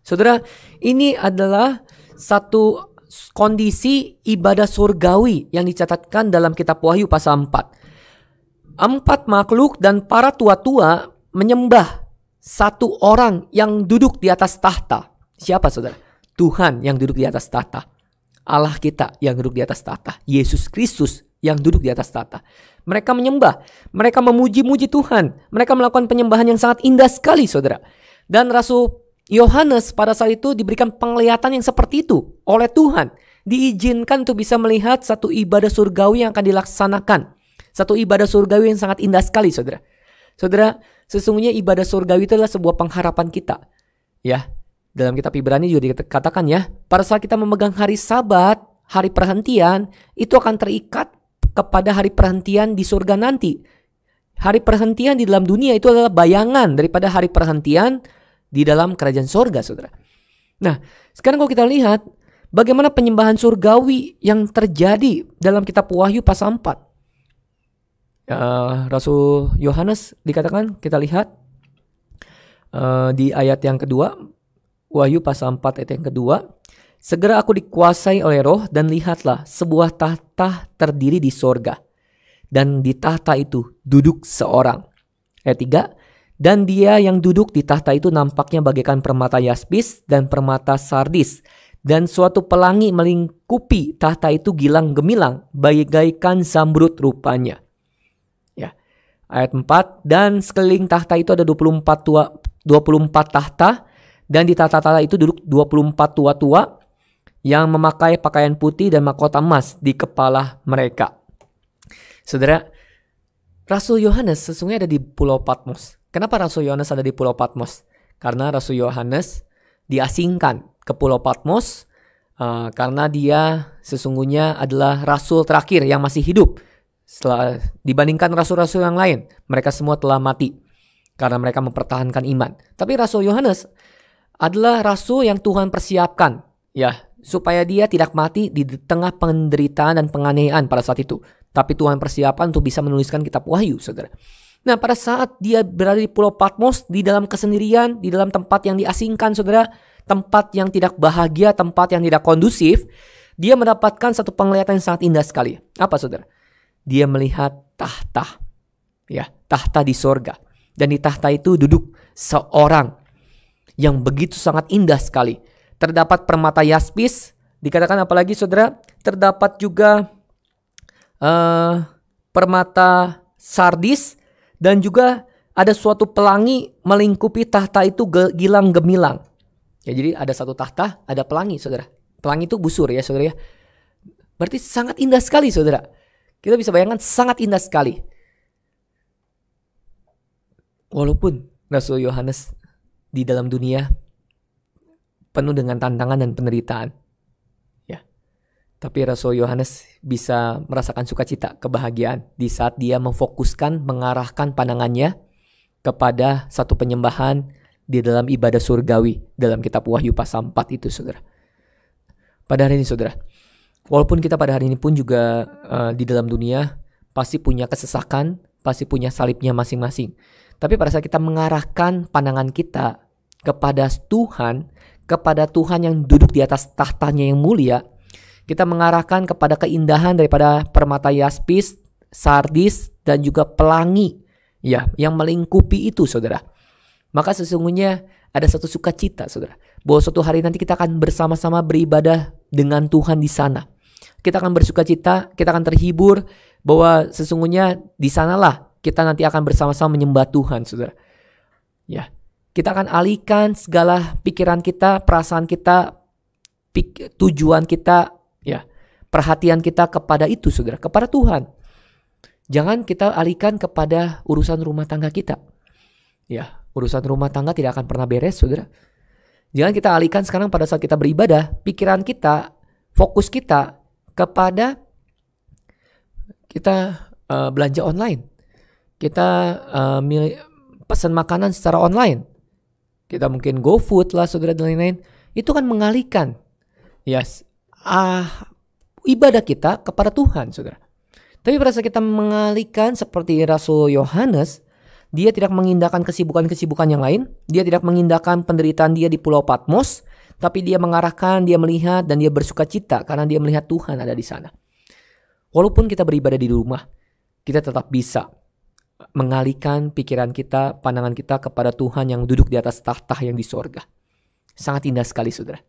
Saudara, ini adalah satu kondisi ibadah surgawi yang dicatatkan dalam kitab Wahyu pasal 4. Empat makhluk dan para tua-tua menyembah satu orang yang duduk di atas tahta. Siapa saudara? Tuhan yang duduk di atas tata. Allah kita yang duduk di atas tata. Yesus Kristus yang duduk di atas tata. Mereka menyembah, mereka memuji-muji Tuhan, mereka melakukan penyembahan yang sangat indah sekali, saudara. Dan Rasul Yohanes pada saat itu diberikan penglihatan yang seperti itu oleh Tuhan. Diizinkan untuk bisa melihat satu ibadah surgawi yang akan dilaksanakan. Satu ibadah surgawi yang sangat indah sekali, saudara. Saudara, sesungguhnya ibadah surgawi itu adalah sebuah pengharapan kita. Ya, dalam kitab Ibrani juga dikatakan ya, pada saat kita memegang hari sabat, hari perhentian, itu akan terikat kepada hari perhentian di surga nanti. Hari perhentian di dalam dunia itu adalah bayangan daripada hari perhentian di dalam kerajaan surga, saudara. Nah, sekarang kalau kita lihat bagaimana penyembahan surgawi yang terjadi dalam kitab Wahyu pasal 4. Uh, ya, Rasul Yohanes dikatakan kita lihat uh, di ayat yang kedua Wahyu pasal 4 ayat yang kedua. Segera aku dikuasai oleh roh dan lihatlah sebuah tahta terdiri di sorga. Dan di tahta itu duduk seorang. Ayat 3. Dan dia yang duduk di tahta itu nampaknya bagaikan permata yaspis dan permata sardis. Dan suatu pelangi melingkupi tahta itu gilang gemilang, bagaikan zamrud rupanya. Ya. Ayat 4. Dan sekeliling tahta itu ada 24 tua, 24 tahta dan di tata-tata itu duduk 24 tua-tua yang memakai pakaian putih dan mahkota emas di kepala mereka. Saudara, Rasul Yohanes sesungguhnya ada di Pulau Patmos. Kenapa Rasul Yohanes ada di Pulau Patmos? Karena Rasul Yohanes diasingkan ke Pulau Patmos uh, karena dia sesungguhnya adalah rasul terakhir yang masih hidup. Setelah dibandingkan rasul-rasul yang lain, mereka semua telah mati karena mereka mempertahankan iman. Tapi Rasul Yohanes adalah rasul yang Tuhan persiapkan, ya, supaya dia tidak mati di tengah penderitaan dan penganiayaan pada saat itu. Tapi Tuhan persiapkan untuk bisa menuliskan kitab Wahyu, Saudara. Nah, pada saat dia berada di Pulau Patmos di dalam kesendirian, di dalam tempat yang diasingkan, Saudara, tempat yang tidak bahagia, tempat yang tidak kondusif, dia mendapatkan satu penglihatan yang sangat indah sekali. Apa Saudara? Dia melihat tahta. Ya, tahta di sorga. Dan di tahta itu duduk seorang yang begitu sangat indah sekali. Terdapat permata yaspis, dikatakan apalagi saudara, terdapat juga uh, permata sardis dan juga ada suatu pelangi melingkupi tahta itu gilang gemilang. Ya, jadi ada satu tahta, ada pelangi saudara. Pelangi itu busur ya saudara ya. Berarti sangat indah sekali saudara. Kita bisa bayangkan sangat indah sekali. Walaupun Rasul Yohanes di dalam dunia penuh dengan tantangan dan penderitaan. Ya. Tapi Rasul Yohanes bisa merasakan sukacita, kebahagiaan di saat dia memfokuskan, mengarahkan pandangannya kepada satu penyembahan di dalam ibadah surgawi dalam kitab Wahyu pasal 4 itu Saudara. Pada hari ini Saudara, walaupun kita pada hari ini pun juga uh, di dalam dunia pasti punya kesesakan, pasti punya salibnya masing-masing. Tapi pada saat kita mengarahkan pandangan kita kepada Tuhan, kepada Tuhan yang duduk di atas tahtanya yang mulia, kita mengarahkan kepada keindahan daripada permata yaspis, sardis, dan juga pelangi ya yang melingkupi itu saudara. Maka sesungguhnya ada satu sukacita saudara. Bahwa suatu hari nanti kita akan bersama-sama beribadah dengan Tuhan di sana. Kita akan bersukacita, kita akan terhibur bahwa sesungguhnya di sanalah kita nanti akan bersama-sama menyembah Tuhan, saudara. Ya, kita akan alihkan segala pikiran kita, perasaan kita, tujuan kita, ya, perhatian kita kepada itu, saudara, kepada Tuhan. Jangan kita alihkan kepada urusan rumah tangga kita. Ya, urusan rumah tangga tidak akan pernah beres, saudara. Jangan kita alihkan sekarang pada saat kita beribadah, pikiran kita, fokus kita kepada kita uh, belanja online kita uh, pesan makanan secara online. Kita mungkin go food lah, saudara dan lain-lain. Itu kan mengalihkan yes, ah, ibadah kita kepada Tuhan, saudara. Tapi berasa kita mengalihkan seperti Rasul Yohanes, dia tidak mengindahkan kesibukan-kesibukan yang lain, dia tidak mengindahkan penderitaan dia di Pulau Patmos, tapi dia mengarahkan, dia melihat, dan dia bersuka cita karena dia melihat Tuhan ada di sana. Walaupun kita beribadah di rumah, kita tetap bisa mengalihkan pikiran kita, pandangan kita kepada Tuhan yang duduk di atas tahta yang di sorga. Sangat indah sekali, saudara.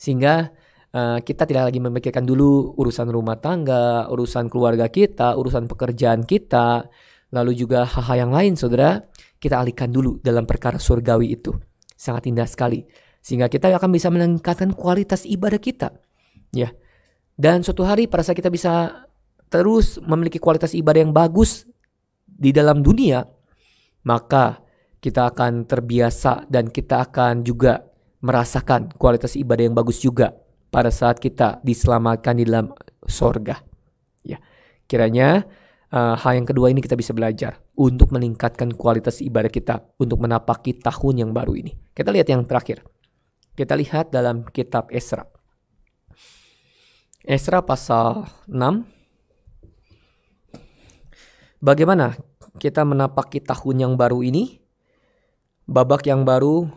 Sehingga uh, kita tidak lagi memikirkan dulu urusan rumah tangga, urusan keluarga kita, urusan pekerjaan kita, lalu juga hal-hal yang lain, saudara. Kita alihkan dulu dalam perkara surgawi itu. Sangat indah sekali. Sehingga kita akan bisa meningkatkan kualitas ibadah kita. Ya. Dan suatu hari pada saat kita bisa terus memiliki kualitas ibadah yang bagus di dalam dunia, maka kita akan terbiasa dan kita akan juga merasakan kualitas ibadah yang bagus juga pada saat kita diselamatkan di dalam sorga. Ya, kiranya uh, hal yang kedua ini kita bisa belajar untuk meningkatkan kualitas ibadah kita untuk menapaki tahun yang baru ini. Kita lihat yang terakhir. Kita lihat dalam kitab Esra. Esra pasal 6. Bagaimana kita menapaki tahun yang baru ini, babak yang baru,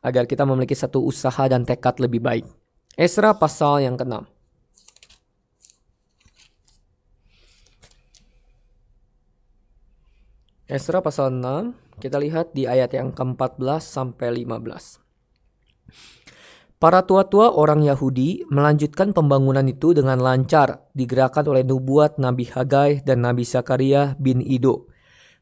agar kita memiliki satu usaha dan tekad lebih baik. Esra pasal yang ke-6. Esra pasal 6, kita lihat di ayat yang ke-14 sampai 15. Para tua-tua orang Yahudi melanjutkan pembangunan itu dengan lancar, digerakkan oleh nubuat Nabi Hagai dan Nabi Zakaria bin Ido.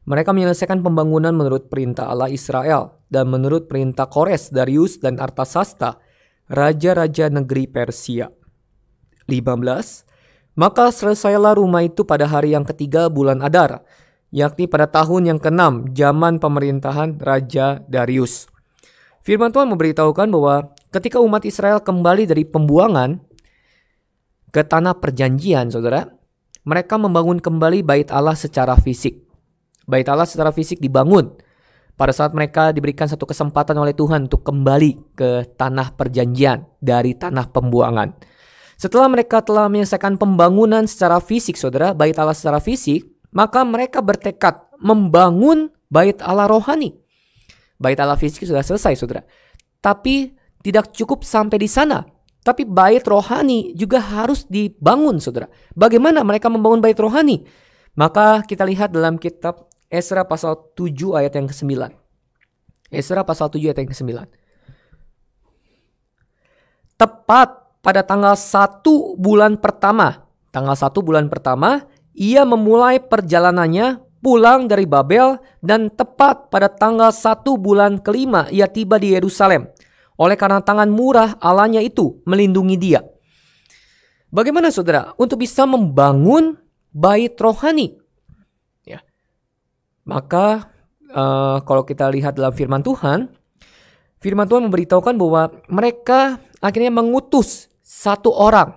Mereka menyelesaikan pembangunan menurut perintah Allah Israel dan menurut perintah Kores, Darius, dan Artasasta, raja-raja negeri Persia. 15. Maka selesailah rumah itu pada hari yang ketiga bulan Adar, yakni pada tahun yang keenam zaman pemerintahan Raja Darius. Firman Tuhan memberitahukan bahwa ketika umat Israel kembali dari pembuangan ke tanah perjanjian, saudara, mereka membangun kembali bait Allah secara fisik. Bait Allah secara fisik dibangun pada saat mereka diberikan satu kesempatan oleh Tuhan untuk kembali ke tanah perjanjian dari tanah pembuangan. Setelah mereka telah menyelesaikan pembangunan secara fisik, saudara, bait Allah secara fisik, maka mereka bertekad membangun bait Allah rohani. Bait Allah fisik sudah selesai, saudara. Tapi tidak cukup sampai di sana. Tapi bait rohani juga harus dibangun, saudara. Bagaimana mereka membangun bait rohani? Maka kita lihat dalam kitab Esra pasal 7 ayat yang ke-9. Esra pasal 7 ayat yang ke-9. Tepat pada tanggal 1 bulan pertama, tanggal 1 bulan pertama, ia memulai perjalanannya pulang dari Babel dan tepat pada tanggal 1 bulan kelima ia tiba di Yerusalem. Oleh karena tangan murah Allahnya itu melindungi dia. Bagaimana saudara untuk bisa membangun bait rohani? Maka uh, kalau kita lihat dalam firman Tuhan, firman Tuhan memberitahukan bahwa mereka akhirnya mengutus satu orang,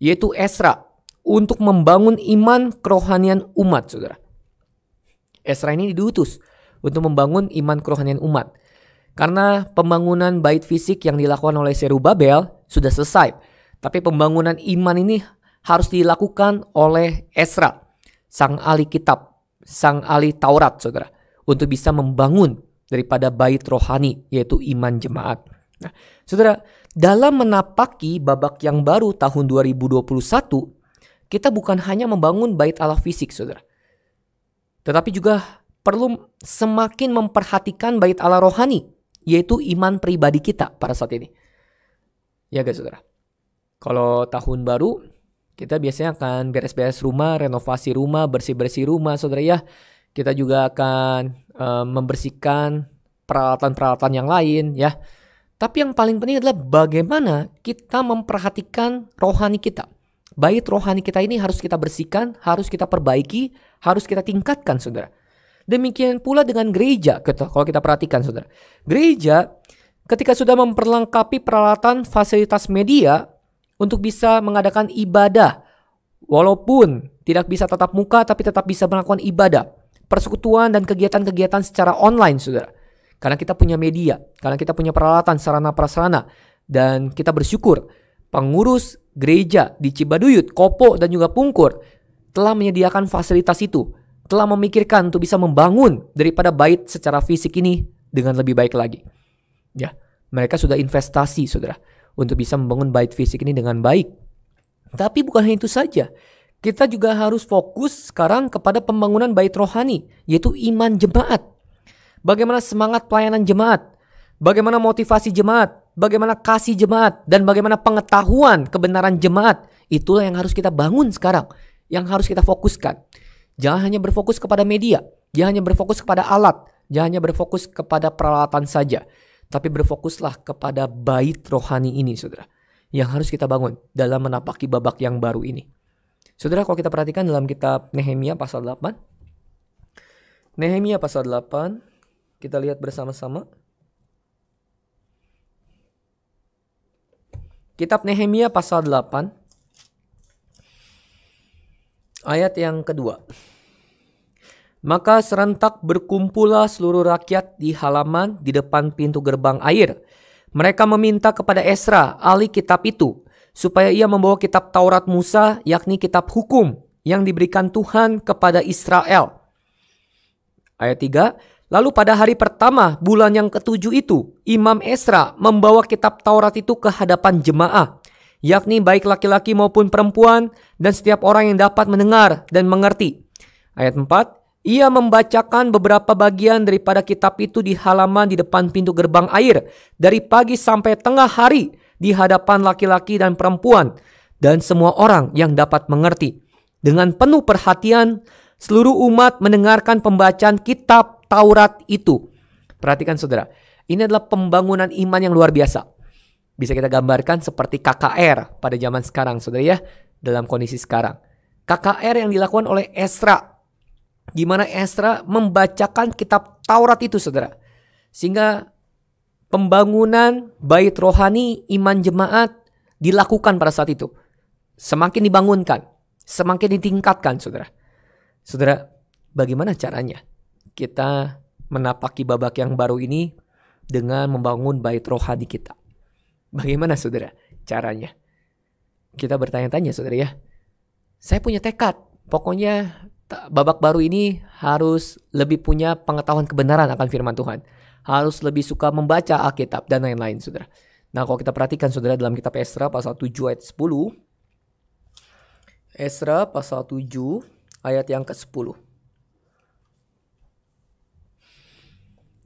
yaitu Esra, untuk membangun iman kerohanian umat, saudara. Esra ini diutus untuk membangun iman kerohanian umat. Karena pembangunan bait fisik yang dilakukan oleh Serubabel sudah selesai. Tapi pembangunan iman ini harus dilakukan oleh Esra, sang ahli kitab sang ahli Taurat, saudara, untuk bisa membangun daripada bait rohani, yaitu iman jemaat. Nah, saudara, dalam menapaki babak yang baru tahun 2021, kita bukan hanya membangun bait Allah fisik, saudara, tetapi juga perlu semakin memperhatikan bait Allah rohani, yaitu iman pribadi kita pada saat ini. Ya guys, saudara. Kalau tahun baru kita biasanya akan beres-beres rumah, renovasi rumah, bersih-bersih rumah, saudara ya. Kita juga akan e, membersihkan peralatan-peralatan yang lain, ya. Tapi yang paling penting adalah bagaimana kita memperhatikan rohani kita. Bait rohani kita ini harus kita bersihkan, harus kita perbaiki, harus kita tingkatkan, saudara. Demikian pula dengan gereja, kalau kita perhatikan, saudara. Gereja ketika sudah memperlengkapi peralatan fasilitas media, untuk bisa mengadakan ibadah walaupun tidak bisa tatap muka tapi tetap bisa melakukan ibadah, persekutuan dan kegiatan-kegiatan secara online Saudara. Karena kita punya media, karena kita punya peralatan sarana prasarana dan kita bersyukur pengurus gereja di Cibaduyut, Kopo dan juga Pungkur telah menyediakan fasilitas itu, telah memikirkan untuk bisa membangun daripada bait secara fisik ini dengan lebih baik lagi. Ya, mereka sudah investasi, Saudara untuk bisa membangun bait fisik ini dengan baik. Tapi bukan hanya itu saja. Kita juga harus fokus sekarang kepada pembangunan bait rohani, yaitu iman jemaat. Bagaimana semangat pelayanan jemaat? Bagaimana motivasi jemaat? Bagaimana kasih jemaat? Dan bagaimana pengetahuan kebenaran jemaat? Itulah yang harus kita bangun sekarang, yang harus kita fokuskan. Jangan hanya berfokus kepada media, jangan hanya berfokus kepada alat, jangan hanya berfokus kepada peralatan saja. Tapi berfokuslah kepada bait rohani ini, saudara. Yang harus kita bangun dalam menapaki babak yang baru ini. Saudara, kalau kita perhatikan dalam kitab Nehemia pasal 8. Nehemia pasal 8, kita lihat bersama-sama. Kitab Nehemia pasal 8, ayat yang kedua. Maka serentak berkumpullah seluruh rakyat di halaman di depan pintu gerbang air. Mereka meminta kepada Esra, ahli kitab itu, supaya ia membawa kitab Taurat Musa, yakni kitab hukum yang diberikan Tuhan kepada Israel. Ayat 3, Lalu pada hari pertama bulan yang ketujuh itu, Imam Esra membawa kitab Taurat itu ke hadapan jemaah, yakni baik laki-laki maupun perempuan dan setiap orang yang dapat mendengar dan mengerti. Ayat 4, ia membacakan beberapa bagian daripada kitab itu di halaman di depan pintu gerbang air dari pagi sampai tengah hari di hadapan laki-laki dan perempuan dan semua orang yang dapat mengerti. Dengan penuh perhatian, seluruh umat mendengarkan pembacaan kitab Taurat itu. Perhatikan saudara, ini adalah pembangunan iman yang luar biasa. Bisa kita gambarkan seperti KKR pada zaman sekarang saudara ya, dalam kondisi sekarang. KKR yang dilakukan oleh Esra gimana Esra membacakan kitab Taurat itu saudara. Sehingga pembangunan bait rohani iman jemaat dilakukan pada saat itu. Semakin dibangunkan, semakin ditingkatkan saudara. Saudara, bagaimana caranya kita menapaki babak yang baru ini dengan membangun bait rohani kita? Bagaimana saudara caranya? Kita bertanya-tanya saudara ya. Saya punya tekad, pokoknya babak baru ini harus lebih punya pengetahuan kebenaran akan firman Tuhan. Harus lebih suka membaca Alkitab dan lain-lain, saudara. Nah, kalau kita perhatikan, saudara, dalam kitab Esra pasal 7 ayat 10. Esra pasal 7 ayat yang ke-10.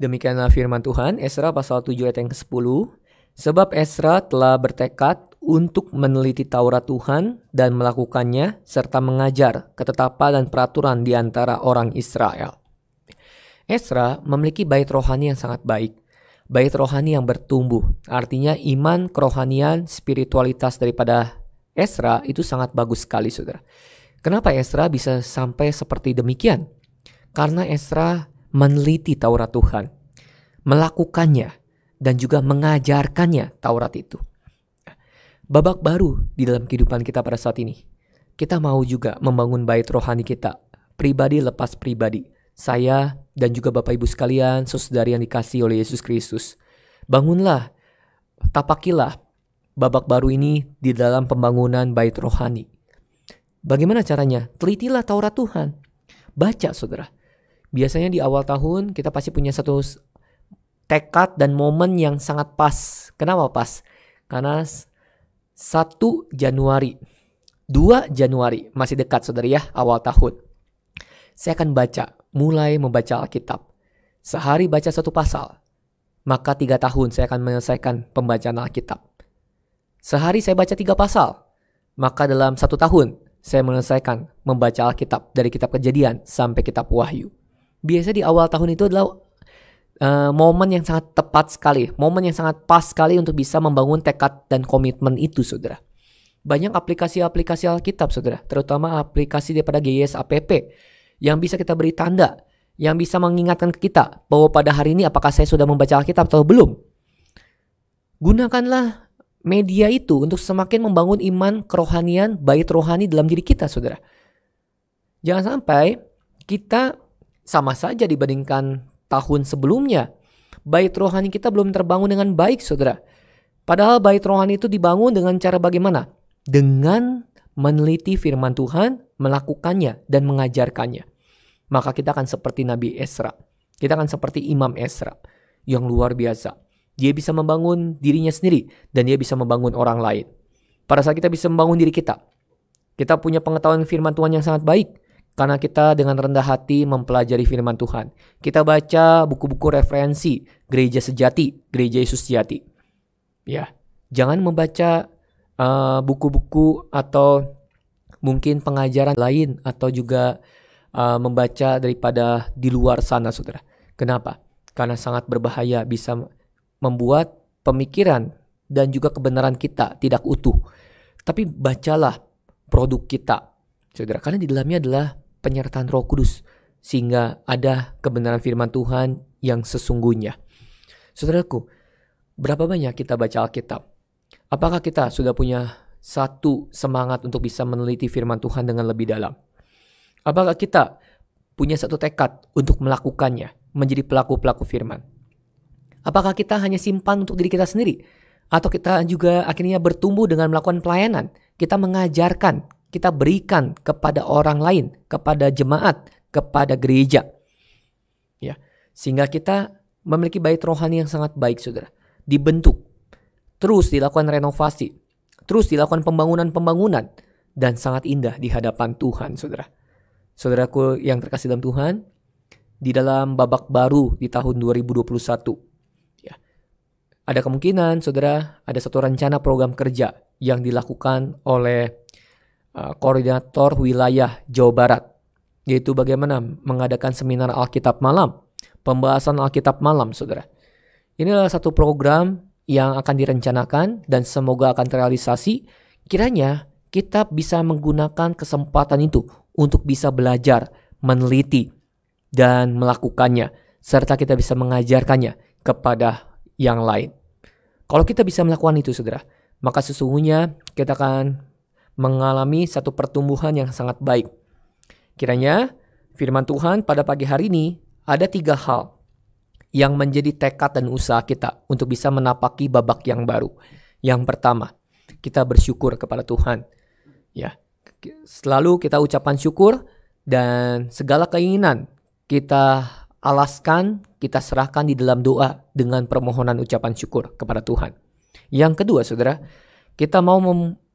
Demikianlah firman Tuhan, Esra pasal 7 ayat yang ke-10. Sebab Esra telah bertekad untuk meneliti Taurat Tuhan dan melakukannya serta mengajar ketetapan dan peraturan di antara orang Israel. Esra memiliki bait rohani yang sangat baik. Bait rohani yang bertumbuh, artinya iman, kerohanian, spiritualitas daripada Esra itu sangat bagus sekali, saudara. Kenapa Esra bisa sampai seperti demikian? Karena Esra meneliti Taurat Tuhan, melakukannya, dan juga mengajarkannya Taurat itu babak baru di dalam kehidupan kita pada saat ini. Kita mau juga membangun bait rohani kita, pribadi lepas pribadi. Saya dan juga Bapak Ibu sekalian, saudari yang dikasih oleh Yesus Kristus. Bangunlah, tapakilah babak baru ini di dalam pembangunan bait rohani. Bagaimana caranya? Telitilah Taurat Tuhan. Baca, saudara. Biasanya di awal tahun kita pasti punya satu tekad dan momen yang sangat pas. Kenapa pas? Karena 1 Januari, 2 Januari, masih dekat saudari ya, awal tahun. Saya akan baca, mulai membaca Alkitab. Sehari baca satu pasal, maka tiga tahun saya akan menyelesaikan pembacaan Alkitab. Sehari saya baca tiga pasal, maka dalam satu tahun saya menyelesaikan membaca Alkitab dari kitab kejadian sampai kitab wahyu. Biasa di awal tahun itu adalah uh, momen yang sangat tepat sekali, momen yang sangat pas sekali untuk bisa membangun tekad dan komitmen itu, saudara. Banyak aplikasi-aplikasi Alkitab, saudara, terutama aplikasi daripada App yang bisa kita beri tanda, yang bisa mengingatkan ke kita bahwa pada hari ini apakah saya sudah membaca Alkitab atau belum. Gunakanlah media itu untuk semakin membangun iman kerohanian, bait rohani dalam diri kita, saudara. Jangan sampai kita sama saja dibandingkan tahun sebelumnya. Bait rohani kita belum terbangun dengan baik, saudara. Padahal bait rohani itu dibangun dengan cara bagaimana? Dengan meneliti firman Tuhan, melakukannya, dan mengajarkannya. Maka kita akan seperti Nabi Esra. Kita akan seperti Imam Esra yang luar biasa. Dia bisa membangun dirinya sendiri dan dia bisa membangun orang lain. Pada saat kita bisa membangun diri kita, kita punya pengetahuan firman Tuhan yang sangat baik, karena kita dengan rendah hati mempelajari firman Tuhan. Kita baca buku-buku referensi gereja sejati, gereja Yesus sejati. Ya, jangan membaca eh, buku-buku uh, atau mungkin pengajaran lain atau juga uh, membaca daripada di luar sana, saudara. Kenapa? Karena sangat berbahaya bisa membuat pemikiran dan juga kebenaran kita tidak utuh. Tapi bacalah produk kita, saudara. Karena di dalamnya adalah penyertaan Roh Kudus sehingga ada kebenaran firman Tuhan yang sesungguhnya. Saudaraku, berapa banyak kita baca Alkitab? Apakah kita sudah punya satu semangat untuk bisa meneliti firman Tuhan dengan lebih dalam? Apakah kita punya satu tekad untuk melakukannya, menjadi pelaku-pelaku firman? Apakah kita hanya simpan untuk diri kita sendiri? Atau kita juga akhirnya bertumbuh dengan melakukan pelayanan? Kita mengajarkan kita berikan kepada orang lain, kepada jemaat, kepada gereja. Ya, sehingga kita memiliki bait rohani yang sangat baik, Saudara. Dibentuk, terus dilakukan renovasi, terus dilakukan pembangunan-pembangunan dan sangat indah di hadapan Tuhan, Saudara. Saudaraku yang terkasih dalam Tuhan, di dalam babak baru di tahun 2021. Ya, ada kemungkinan, Saudara, ada satu rencana program kerja yang dilakukan oleh Uh, koordinator wilayah Jawa Barat, yaitu bagaimana mengadakan seminar Alkitab malam, pembahasan Alkitab malam, saudara. Ini adalah satu program yang akan direncanakan dan semoga akan terrealisasi. Kiranya kita bisa menggunakan kesempatan itu untuk bisa belajar, meneliti, dan melakukannya, serta kita bisa mengajarkannya kepada yang lain. Kalau kita bisa melakukan itu, saudara, maka sesungguhnya kita akan mengalami satu pertumbuhan yang sangat baik. Kiranya firman Tuhan pada pagi hari ini ada tiga hal yang menjadi tekad dan usaha kita untuk bisa menapaki babak yang baru. Yang pertama, kita bersyukur kepada Tuhan. Ya, selalu kita ucapan syukur dan segala keinginan kita alaskan, kita serahkan di dalam doa dengan permohonan ucapan syukur kepada Tuhan. Yang kedua, Saudara, kita mau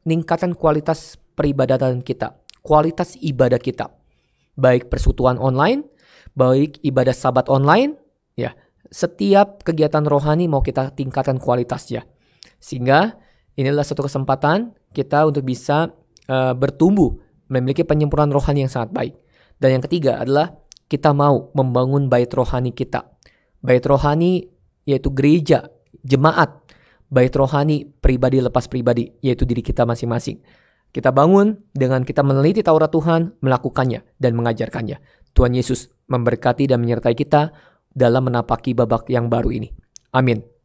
tingkatan kualitas peribadatan kita, kualitas ibadah kita. Baik persekutuan online, baik ibadah sabat online, ya. Setiap kegiatan rohani mau kita tingkatkan kualitasnya. Sehingga inilah satu kesempatan kita untuk bisa uh, bertumbuh, memiliki penyempurnaan rohani yang sangat baik. Dan yang ketiga adalah kita mau membangun bait rohani kita. Bait rohani yaitu gereja, jemaat bait rohani pribadi lepas pribadi, yaitu diri kita masing-masing. Kita bangun dengan kita meneliti Taurat Tuhan, melakukannya, dan mengajarkannya. Tuhan Yesus memberkati dan menyertai kita dalam menapaki babak yang baru ini. Amin.